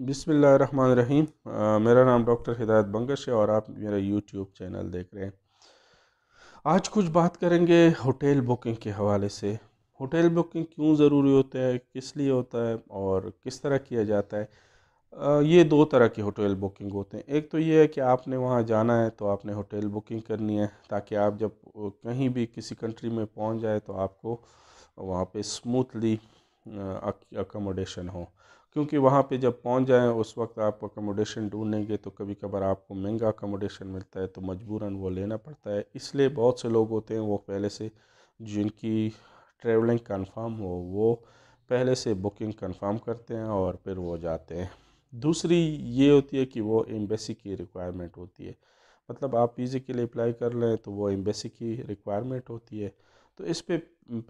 रहीम मेरा नाम डॉक्टर हिदायत बंगश है और आप मेरा यूट्यूब चैनल देख रहे हैं आज कुछ बात करेंगे होटल बुकिंग के हवाले से होटल बुकिंग क्यों ज़रूरी होता है किस लिए होता है और किस तरह किया जाता है ये दो तरह के होटल बुकिंग होते हैं एक तो ये है कि आपने वहाँ जाना है तो आपने होटल बुकिंग करनी है ताकि आप जब कहीं भी किसी कंट्री में पहुँच जाए तो आपको वहाँ पे स्मूथली अकोमोडेशन हो क्योंकि वहाँ पे जब पहुँच जाएँ उस वक्त आप अकोमोडेशन ढूंढेंगे तो कभी कभार आपको महंगा अकोमोडेशन मिलता है तो मजबूरन वो लेना पड़ता है इसलिए बहुत से लोग होते हैं वो पहले से जिनकी ट्रैवलिंग कंफर्म हो वो पहले से बुकिंग कंफर्म करते हैं और फिर वो जाते हैं दूसरी ये होती है कि वो एम्बेसी की रिक्वायरमेंट होती है मतलब आप वीज़े के लिए अप्लाई कर लें तो वो एम्बेसी की रिक्वायरमेंट होती है तो इस पे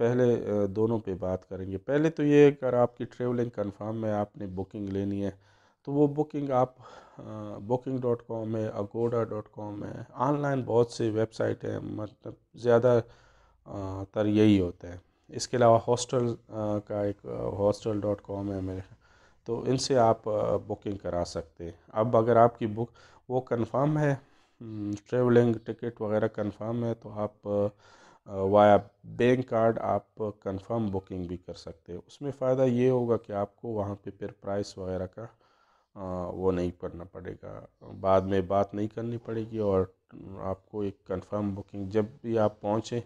पहले दोनों पे बात करेंगे पहले तो ये अगर आपकी ट्रेवलिंग कंफर्म है आपने बुकिंग लेनी है तो वो बुकिंग आप बुकिंग डॉट कॉम है अगोडा डॉट कॉम है ऑनलाइन बहुत से वेबसाइट हैं मतलब ज़्यादा तर यही होता है इसके अलावा हॉस्टल का एक हॉस्टल डॉट कॉम है मेरे तो इनसे आप बुकिंग करा सकते हैं अब अगर आपकी बुक वो कंफर्म है ट्रेवलिंग टिकट वगैरह कंफर्म है तो आप वाया बैंक कार्ड आप कंफर्म बुकिंग भी कर सकते हैं उसमें फ़ायदा ये होगा कि आपको वहाँ पे फिर प्राइस वगैरह का वो नहीं करना पड़ेगा बाद में बात नहीं करनी पड़ेगी और आपको एक कंफर्म बुकिंग जब भी आप पहुँचें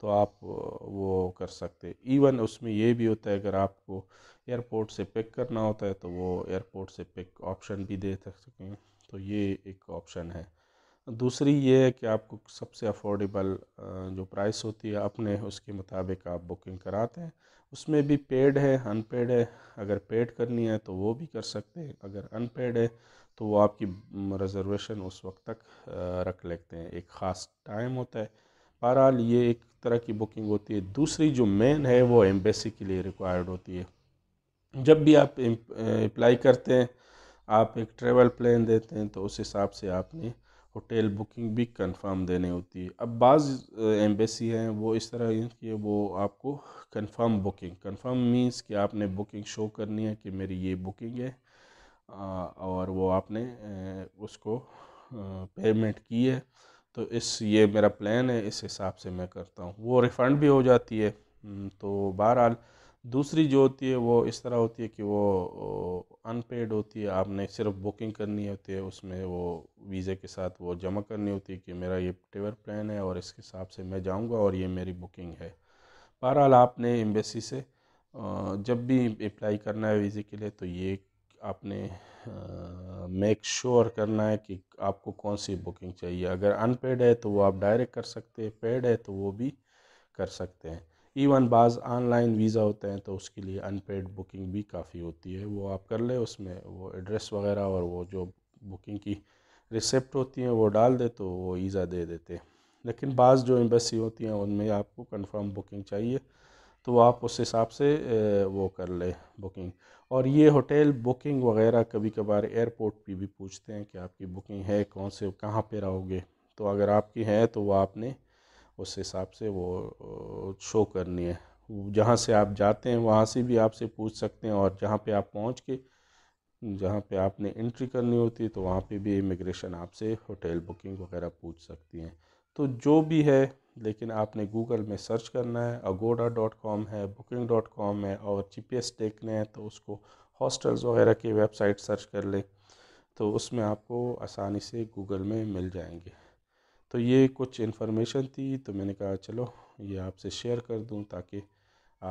तो आप वो कर सकते इवन उसमें ये भी होता है अगर आपको एयरपोर्ट से पिक करना होता है तो वो एयरपोर्ट से पिक ऑप्शन भी दे सकें तो ये एक ऑप्शन है दूसरी ये है कि आपको सबसे अफोर्डेबल जो प्राइस होती है अपने उसके मुताबिक आप बुकिंग कराते हैं उसमें भी पेड है अनपेड है अगर पेड करनी है तो वो भी कर सकते हैं अगर अनपेड है तो वो आपकी रिजर्वेशन उस वक्त तक रख लेते हैं एक ख़ास टाइम होता है बहरहाल ये एक तरह की बुकिंग होती है दूसरी जो मेन है वो एम्बेसी के लिए रिक्वायर्ड होती है जब भी आप अप्लाई करते हैं आप एक ट्रेवल प्लान देते हैं तो उस हिसाब से आपने होटल बुकिंग भी कंफर्म देने होती है अब बाज़ एम्बेसी हैं वो इस तरह हैं कि वो आपको कंफर्म बुकिंग कंफर्म मींस कि आपने बुकिंग शो करनी है कि मेरी ये बुकिंग है और वो आपने उसको पेमेंट की है तो इस ये मेरा प्लान है इस हिसाब से मैं करता हूँ वो रिफ़ंड भी हो जाती है तो बहरहाल दूसरी जो होती है वो इस तरह होती है कि वो अनपेड होती है आपने सिर्फ बुकिंग करनी होती है उसमें वो वीज़े के साथ वो जमा करनी होती है कि मेरा ये ट्रेवल प्लान है और इसके हिसाब से मैं जाऊँगा और ये मेरी बुकिंग है बहरहाल आपने एम्बेसी से जब भी अप्लाई करना है वीज़े के लिए तो ये आपने मेक श्योर sure करना है कि आपको कौन सी बुकिंग चाहिए अगर अनपेड है तो वो आप डायरेक्ट कर सकते हैं पेड है तो वो भी कर सकते हैं इवन बाज़ ऑनलाइन वीज़ा होते हैं तो उसके लिए अनपेड बुकिंग भी काफ़ी होती है वो आप कर ले उसमें वो एड्रेस वगैरह और वो जो बुकिंग की रिसिप्ट होती हैं वो डाल दे तो वो वीज़ा दे देते लेकिन बाज़ जो एम्बेसी होती हैं उनमें आपको कंफर्म बुकिंग चाहिए तो आप उस हिसाब से वो कर ले बुकिंग और ये होटल बुकिंग वगैरह कभी कभार एयरपोर्ट पे भी पूछते हैं कि आपकी बुकिंग है कौन से कहाँ पे रहोगे तो अगर आपकी है तो वो आपने उस हिसाब से वो शो करनी है जहाँ से आप जाते हैं वहाँ से भी आपसे पूछ सकते हैं और जहाँ पे आप पहुँच के जहाँ पे आपने एंट्री करनी होती है तो वहाँ पे भी इमिग्रेशन आपसे होटल बुकिंग वगैरह पूछ सकती हैं तो जो भी है लेकिन आपने गूगल में सर्च करना है अगोडा डॉट कॉम है बुकिंग डॉट कॉम है और जी पी एस देखने हैं तो उसको हॉस्टल्स वगैरह की वेबसाइट सर्च कर लें तो उसमें आपको आसानी से गूगल में मिल जाएंगे तो ये कुछ इन्फॉर्मेशन थी तो मैंने कहा चलो ये आपसे शेयर कर दूँ ताकि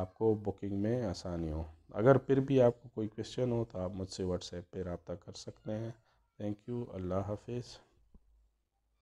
आपको बुकिंग में आसानी हो अगर फिर भी आपको कोई क्वेश्चन हो तो आप मुझसे व्हाट्सएप पर रबता कर सकते हैं थैंक यू अल्लाह हाफिज़